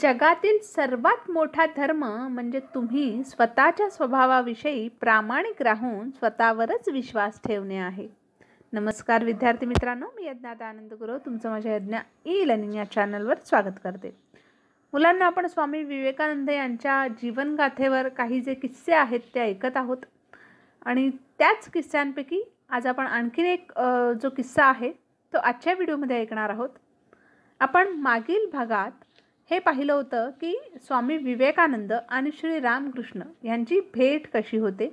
जगातील सर्वात मोठा धर्म म्हणजे तुम्ही स्वतःच्या स्वभावाविषयी प्रामाणिक राहून स्वतःवरच विश्वास ठेवणे आहे नमस्कार विद्यार्थी मित्रांनो मी यज्ञात आनंद गुरु तुमचं माझ्या यज्ञ ई लर्निंग या चॅनलवर स्वागत करते मुलांना आपण स्वामी विवेकानंद यांच्या जीवनगाथेवर काही जे किस्से आहेत ते ऐकत आहोत आणि त्याच किस्स्यांपैकी आज आपण आणखीन एक जो किस्सा आहे तो आजच्या व्हिडिओमध्ये ऐकणार आहोत आपण मागील भागात हे पाहिलं होतं की स्वामी विवेकानंद आणि श्री रामकृष्ण यांची भेट कशी होते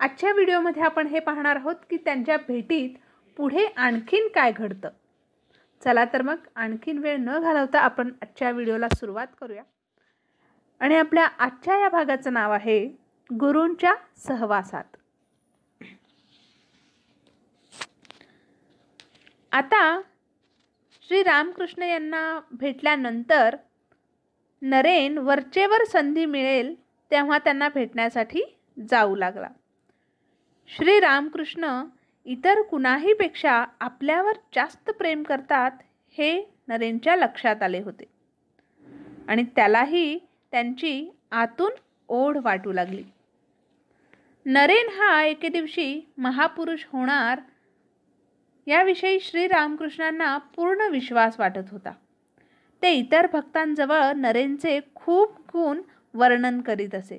आजच्या व्हिडिओमध्ये आपण हे पाहणार आहोत की त्यांच्या भेटीत पुढे आणखीन काय घडतं चला तर मग आणखीन वेळ न घालवता आपण आजच्या व्हिडिओला सुरुवात करूया आणि आपल्या आजच्या या भागाचं नाव आहे गुरूंच्या सहवासात आता श्री रामकृष्ण यांना भेटल्यानंतर नरेन वरचेवर संधी मिळेल तेव्हा त्यांना भेटण्यासाठी जाऊ लागला श्री रामकृष्ण इतर कुणाहीपेक्षा आपल्यावर जास्त प्रेम करतात हे नरेनच्या लक्षात आले होते आणि त्यालाही त्यांची आतून ओढ वाटू लागली नरेन हा एके दिवशी महापुरुष होणार याविषयी श्रीरामकृष्णांना पूर्ण विश्वास वाटत होता ते इतर भक्तांजवळ नरेंचे खूप गुण वर्णन करीत असे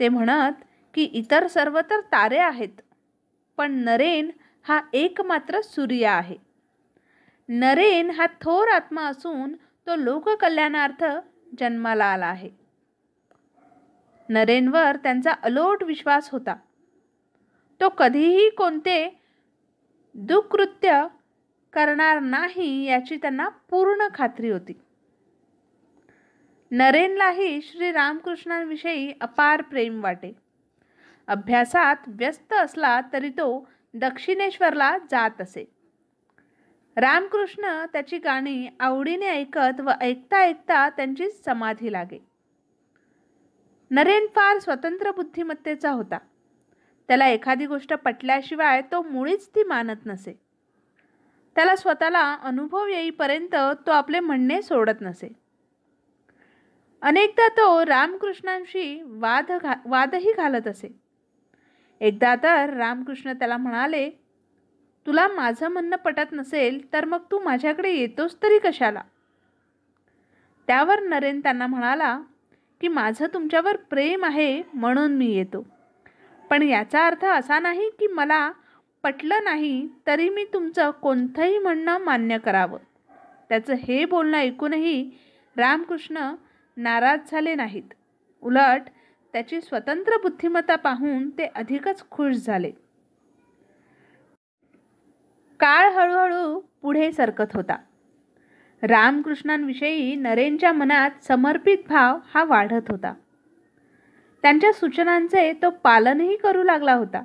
ते म्हणत की इतर सर्व तर तारे आहेत पण नरेन हा एकमात्र सूर्य आहे नरेन हा थोर आत्मा असून तो लोककल्याणार्थ जन्माला आला आहे नरेनवर त्यांचा अलोट विश्वास होता तो कधीही कोणते दुकृत्य करणार नाही याची त्यांना पूर्ण खात्री होती नरेनलाही श्री रामकृष्णांविषयी अपार प्रेम वाटे अभ्यासात व्यस्त असला तरी तो दक्षिणेश्वरला जात असे रामकृष्ण त्याची गाणी आवडीने ऐकत व ऐकता ऐकता त्यांची समाधी लागे नरेन फार स्वतंत्र बुद्धिमत्तेचा होता त्याला एखादी गोष्ट पटल्याशिवाय तो मुळीच ती मानत नसे त्याला स्वतःला अनुभव येईपर्यंत तो आपले म्हणणे सोडत नसे अनेकदा तो रामकृष्णांशी वाद घा वादही घालत असे एकदा तर रामकृष्ण त्याला म्हणाले तुला माझं म्हणणं पटत नसेल तर मग तू माझ्याकडे येतोस तरी कशाला त्यावर नरेन त्यांना म्हणाला की माझं तुमच्यावर प्रेम आहे म्हणून मी येतो पण याचा अर्थ असा नाही की मला पटलं नाही तरी मी तुमचं कोणतंही म्हणणं मान्य करावं त्याचं हे बोलणं ऐकूनही रामकृष्ण नाराज झाले नाहीत उलट त्याची स्वतंत्र बुद्धिमत्ता पाहून ते अधिकच खुश झाले काळ हळूहळू पुढे सरकत होता रामकृष्णांविषयी नरेनच्या मनात समर्पित भाव हा वाढत होता त्यांच्या सूचनांचे तो पालनही करू लागला होता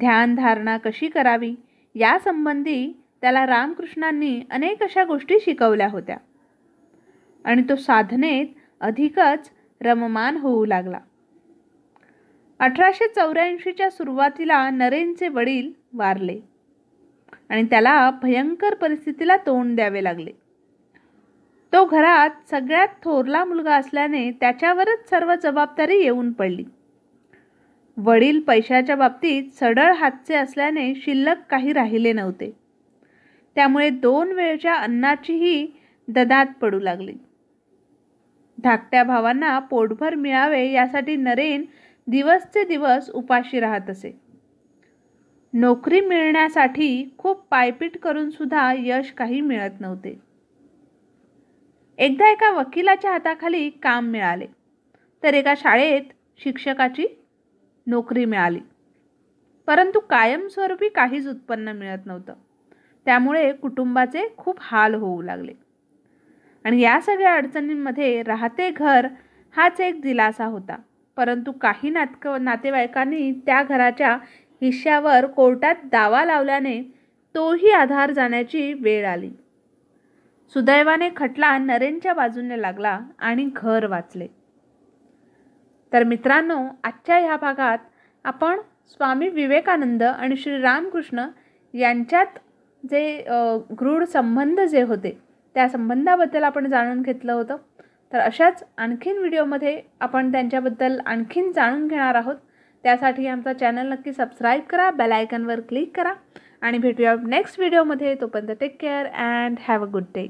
ध्यानधारणा कशी करावी यासंबंधी त्याला रामकृष्णांनी अनेक अशा गोष्टी शिकवल्या होत्या आणि तो साधनेत अधिकच रममान होऊ लागला अठराशे चौऱ्याऐंशीच्या सुरुवातीला नरेनचे वडील वारले आणि त्याला भयंकर परिस्थितीला तोंड द्यावे लागले तो घरात सगळ्यात थोरला मुलगा असल्याने त्याच्यावरच सर्व जबाबदारी येऊन पडली वडील पैशाच्या बाबतीत सडळ हातचे असल्याने शिल्लक काही राहिले नव्हते त्यामुळे दोन वेळच्या अन्नाचीही ददात पडू लागली धाकट्या भावांना पोटभर मिळावे यासाठी नरेन दिवसचे दिवस उपाशी राहत असे नोकरी मिळण्यासाठी खूप पायपीट करून सुद्धा यश काही मिळत नव्हते एकदा एका वकिलाच्या हाताखाली काम मिळाले तर एका शाळेत शिक्षकाची नोकरी मिळाली परंतु कायमस्वरूपी काहीच उत्पन्न मिळत नव्हतं त्यामुळे कुटुंबाचे खूप हाल होऊ लागले आणि या सगळ्या अडचणींमध्ये राहते घर हाच एक दिलासा होता परंतु काही नातक नातेवाईकांनी त्या घराच्या हिश्श्यावर कोर्टात दावा लावल्याने तोही आधार जाण्याची वेळ आली सुदैवाने खटला नरेनच्या बाजूने लागला आणि घर वाचले तर मित्रांनो आजच्या ह्या भागात आपण स्वामी विवेकानंद आणि श्री रामकृष्ण यांच्यात जे गृढ संबंध जे होते त्या संबंधाबद्दल आपण जाणून घेतलं होतं तर अशाच आणखीन व्हिडिओमध्ये आपण त्यांच्याबद्दल आणखीन जाणून घेणार आहोत त्यासाठी आमचा चॅनल नक्की सबस्क्राईब करा बेलायकनवर क्लिक करा आणि भेटूया नेक्स्ट व्हिडिओमध्ये तोपर्यंत take care and have a good day